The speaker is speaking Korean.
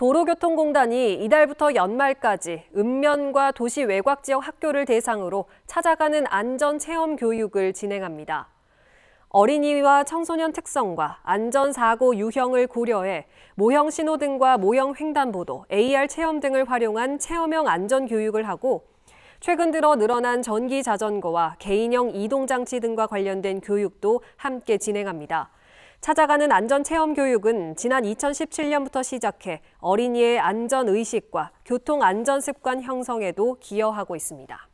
도로교통공단이 이달부터 연말까지 읍면과 도시 외곽 지역 학교를 대상으로 찾아가는 안전 체험 교육을 진행합니다. 어린이와 청소년 특성과 안전사고 유형을 고려해 모형 신호 등과 모형 횡단보도, AR 체험 등을 활용한 체험형 안전 교육을 하고 최근 들어 늘어난 전기 자전거와 개인형 이동장치 등과 관련된 교육도 함께 진행합니다. 찾아가는 안전체험 교육은 지난 2017년부터 시작해 어린이의 안전의식과 교통안전습관 형성에도 기여하고 있습니다.